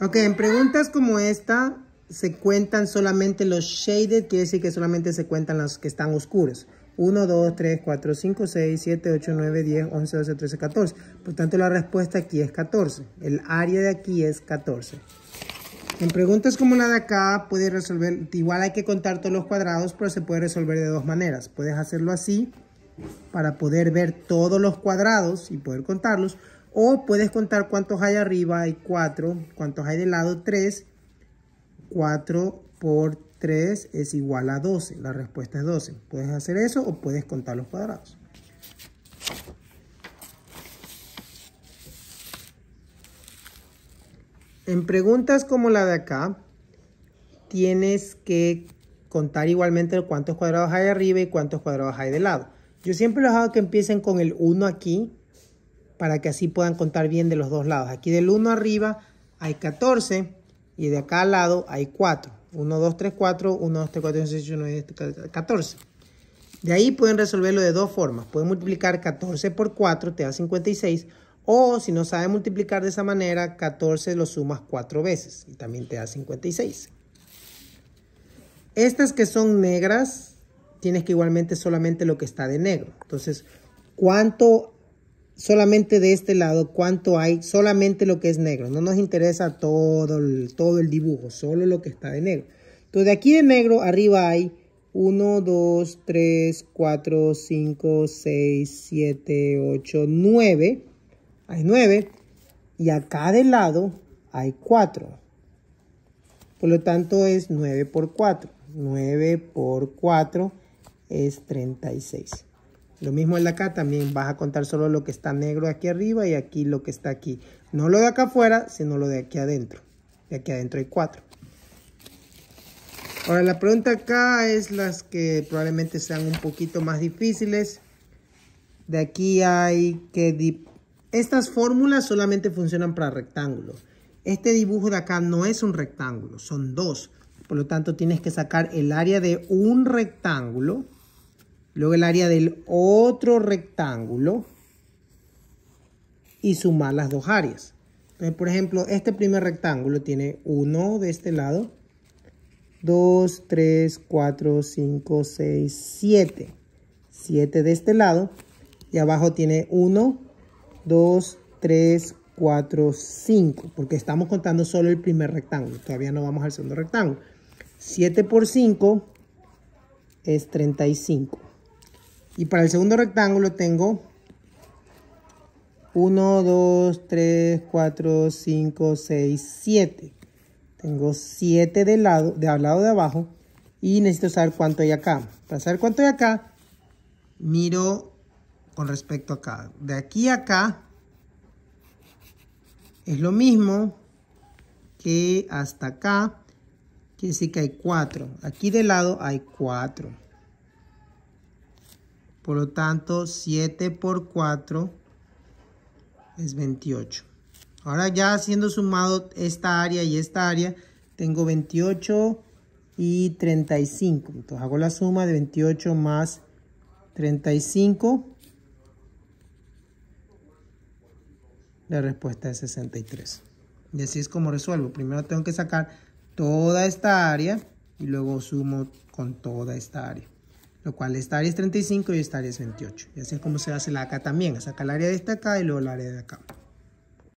Ok, en preguntas como esta se cuentan solamente los shaded, quiere decir que solamente se cuentan los que están oscuros. 1, 2, 3, 4, 5, 6, 7, 8, 9, 10, 11, 12, 13, 14. Por tanto, la respuesta aquí es 14. El área de aquí es 14. En preguntas como la de acá, puedes resolver, igual hay que contar todos los cuadrados, pero se puede resolver de dos maneras. Puedes hacerlo así para poder ver todos los cuadrados y poder contarlos, o puedes contar cuántos hay arriba, hay cuatro. cuántos hay de lado 3. 4 por 3 es igual a 12, la respuesta es 12. Puedes hacer eso o puedes contar los cuadrados. En preguntas como la de acá, tienes que contar igualmente cuántos cuadrados hay arriba y cuántos cuadrados hay de lado. Yo siempre los hago que empiecen con el 1 aquí, para que así puedan contar bien de los dos lados. Aquí del 1 arriba hay 14 y de acá al lado hay 4. 1, 2, 3, 4, 1, 2, 3, 4, 5, 6, 7, 9, 14. De ahí pueden resolverlo de dos formas. Pueden multiplicar 14 por 4, te da 56. O si no saben multiplicar de esa manera, 14 lo sumas 4 veces y también te da 56. Estas que son negras, tienes que igualmente solamente lo que está de negro. Entonces, ¿cuánto solamente de este lado cuánto hay, solamente lo que es negro. No nos interesa todo el, todo el dibujo, solo lo que está de negro. Entonces, de aquí de negro arriba hay 1, 2, 3, 4, 5, 6, 7, 8, 9. Hay 9. Y acá de lado hay 4. Por lo tanto, es 9 por 4. 9 por 4 es 36. Lo mismo en de acá, también vas a contar solo lo que está negro aquí arriba y aquí lo que está aquí. No lo de acá afuera, sino lo de aquí adentro. De aquí adentro hay cuatro. Ahora la pregunta acá es las que probablemente sean un poquito más difíciles. De aquí hay que... Estas fórmulas solamente funcionan para rectángulos. Este dibujo de acá no es un rectángulo, son dos. Por lo tanto, tienes que sacar el área de un rectángulo Luego el área del otro rectángulo y sumar las dos áreas. Entonces, por ejemplo, este primer rectángulo tiene 1 de este lado, 2, 3, 4, 5, 6, 7. 7 de este lado. Y abajo tiene 1, 2, 3, 4, 5. Porque estamos contando solo el primer rectángulo. Todavía no vamos al segundo rectángulo. 7 por 5 es 35. Y para el segundo rectángulo tengo 1, 2, 3, 4, 5, 6, 7. Tengo 7 de lado, de al lado de abajo. Y necesito saber cuánto hay acá. Para saber cuánto hay acá, miro con respecto acá. De aquí a acá es lo mismo que hasta acá. Quiere decir que hay 4. Aquí de lado hay 4. Por lo tanto, 7 por 4 es 28. Ahora ya siendo sumado esta área y esta área, tengo 28 y 35. Entonces hago la suma de 28 más 35. La respuesta es 63. Y así es como resuelvo. Primero tengo que sacar toda esta área y luego sumo con toda esta área lo cual esta área es 35 y esta área es 28. Y así es como se hace la acá también, Saca el área de esta acá y luego el área de acá.